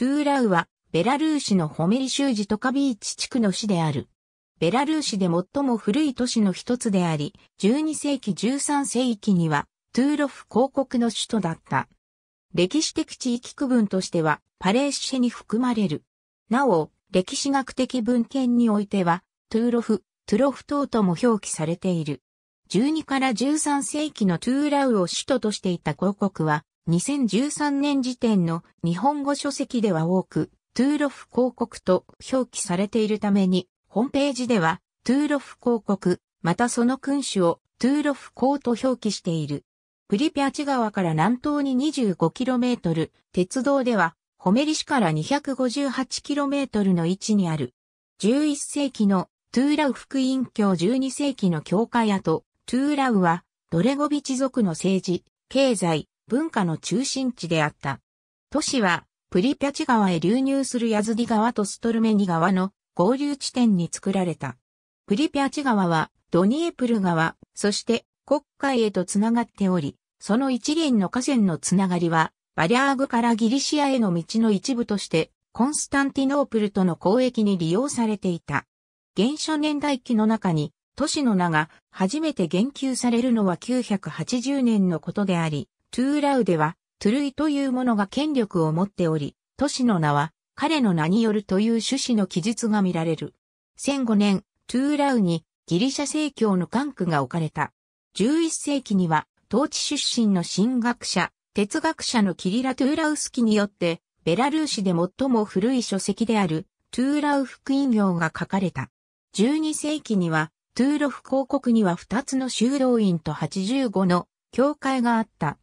トゥーラウは、ベラルーシのホメリ州ジトカビーチ地区の市である。ベラルーシで最も古い都市の一つであり、12世紀13世紀には、トゥーロフ公国の首都だった。歴史的地域区分としては、パレーシェに含まれる。なお、歴史学的文献においては、トゥーロフ、トゥロフ島とも表記されている。12から13世紀のトゥーラウを首都としていた公国は、2013年時点の日本語書籍では多く、トゥーロフ広告と表記されているために、ホームページでは、トゥーロフ広告、またその君主をトゥーロフ公と表記している。プリピャチ川から南東に 25km、鉄道では、ホメリ市から 258km の位置にある。11世紀のトゥーラウ福音教12世紀の教会跡、トゥーラウは、ドレゴビチ族の政治、経済、文化の中心地であった。都市は、プリピャチ川へ流入するヤズディ川とストルメニ川の合流地点に作られた。プリピャチ川は、ドニエプル川、そして国会へとつながっており、その一連の河川のつながりは、バリアーグからギリシアへの道の一部として、コンスタンティノープルとの交易に利用されていた。原初年代記の中に、都市の名が初めて言及されるのは980年のことであり、トゥーラウでは、トゥルイというものが権力を持っており、都市の名は彼の名によるという趣旨の記述が見られる。1005年、トゥーラウにギリシャ正教の管区が置かれた。11世紀には、統治出身の神学者、哲学者のキリラ・トゥーラウスキによって、ベラルーシで最も古い書籍である、トゥーラウ福音行が書かれた。12世紀には、トゥーロフ公国には2つの修道院と85の教会があった。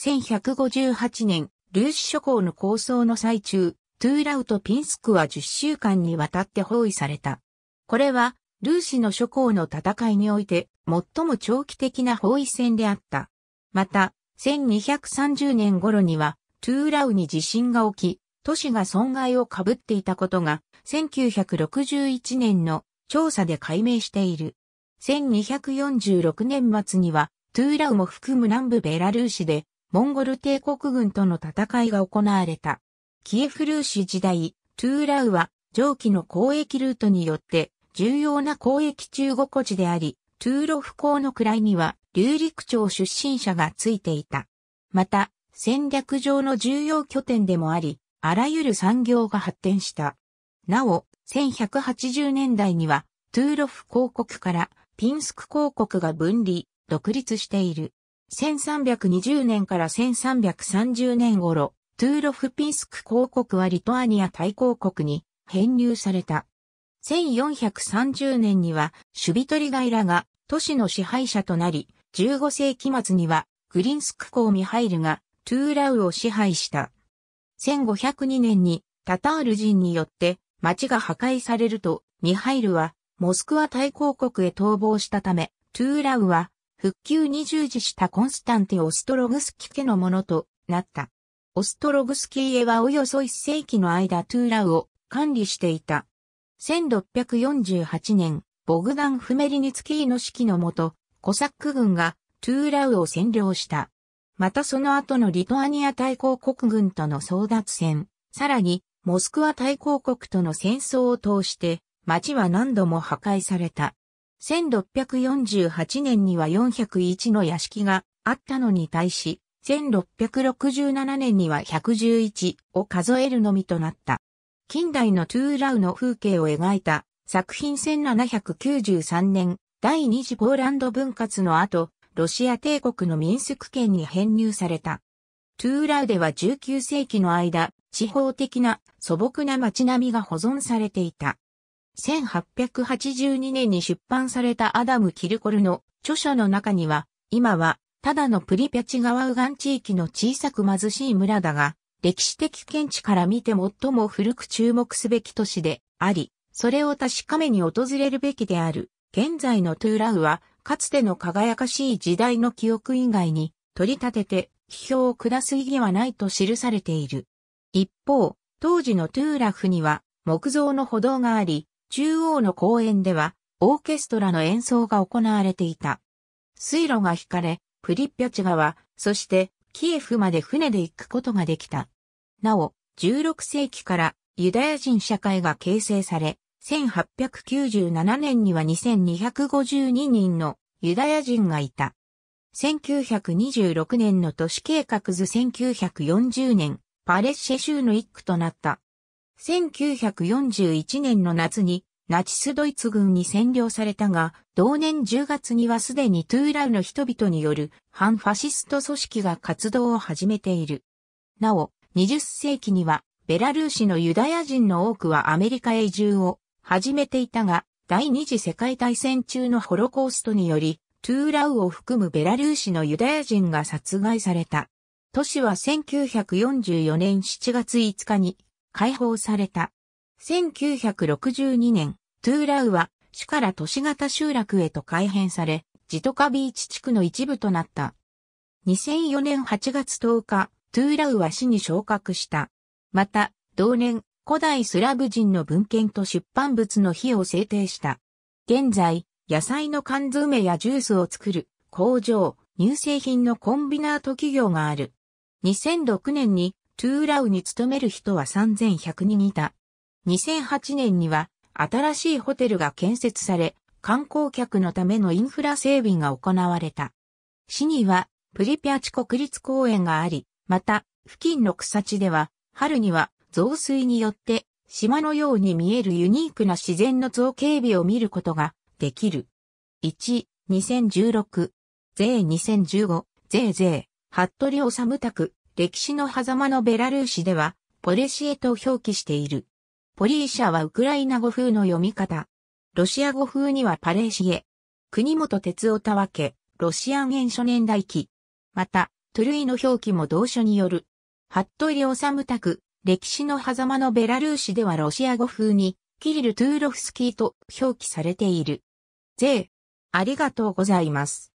1158年、ルーシ諸侯の構想の最中、トゥーラウとピンスクは10週間にわたって包囲された。これは、ルーシの諸侯の戦いにおいて、最も長期的な包囲戦であった。また、1230年頃には、トゥーラウに地震が起き、都市が損害を被っていたことが、1961年の調査で解明している。1246年末には、トゥーラウも含む南部ベラルーシでモンゴル帝国軍との戦いが行われた。キエフルーシ時代、トゥーラウは上記の交易ルートによって重要な交易中国地であり、トゥーロフ港の位には流陸町出身者がついていた。また、戦略上の重要拠点でもあり、あらゆる産業が発展した。なお、1180年代には、トゥーロフ公国からピンスク公国が分離、独立している。1320年から1330年頃、トゥーロフピンスク公国はリトアニア大公国に編入された。1430年には、シュビトリガイラが都市の支配者となり、15世紀末には、グリンスク公ミハイルがトゥーラウを支配した。1502年にタタール人によって町が破壊されると、ミハイルはモスクワ大公国へ逃亡したため、トゥーラウは復旧に従事したコンスタンティ・オストログスキ家のものとなった。オストログスキ家はおよそ1世紀の間トゥーラウを管理していた。1648年、ボグダン・フメリニツキーの指揮のもと、コサック軍がトゥーラウを占領した。またその後のリトアニア大公国軍との争奪戦、さらにモスクワ大公国との戦争を通して、町は何度も破壊された。1648年には401の屋敷があったのに対し、1667年には111を数えるのみとなった。近代のトゥーラウの風景を描いた作品1793年、第二次ポーランド分割の後、ロシア帝国のミンスク圏に編入された。トゥーラウでは19世紀の間、地方的な素朴な街並みが保存されていた。1882年に出版されたアダム・キルコルの著書の中には、今は、ただのプリピャチ川右岸地域の小さく貧しい村だが、歴史的見地から見て最も古く注目すべき都市であり、それを確かめに訪れるべきである。現在のトゥーラウは、かつての輝かしい時代の記憶以外に取り立てて、批評を下す意義はないと記されている。一方、当時のトゥーラフには木造の歩道があり、中央の公園では、オーケストラの演奏が行われていた。水路が引かれ、プリッピャチ川、そしてキエフまで船で行くことができた。なお、16世紀からユダヤ人社会が形成され、1897年には2252人のユダヤ人がいた。1926年の都市計画図1940年、パレッシェ州の一区となった。1941年の夏にナチスドイツ軍に占領されたが、同年10月にはすでにトゥーラウの人々による反ファシスト組織が活動を始めている。なお、20世紀にはベラルーシのユダヤ人の多くはアメリカへ移住を始めていたが、第二次世界大戦中のホロコーストにより、トゥーラウを含むベラルーシのユダヤ人が殺害された。都市は1944年7月5日に解放された。1962年、トゥーラウは市から都市型集落へと改変され、ジトカビーチ地区の一部となった。2004年8月10日、トゥーラウは市に昇格した。また、同年、古代スラブ人の文献と出版物の費を制定した。現在、野菜の缶詰やジュースを作る工場、乳製品のコンビナート企業がある。2006年にトゥーラウに勤める人は3100人いた。2008年には新しいホテルが建設され、観光客のためのインフラ整備が行われた。市にはプリピャチ国立公園があり、また付近の草地では春には増水によって島のように見えるユニークな自然の造形美を見ることができる。1、2016、税2015、税税、服部治拓、歴史の狭間のベラルーシでは、ポレシエと表記している。ポリーシャはウクライナ語風の読み方。ロシア語風にはパレーシエ。国本哲夫たわけ、ロシア原初年代記。また、トゥルイの表記も同書による。サムタク、歴史の狭間のベラルーシではロシア語風に、キリル・トゥーロフスキーと表記されている。税、ありがとうございます。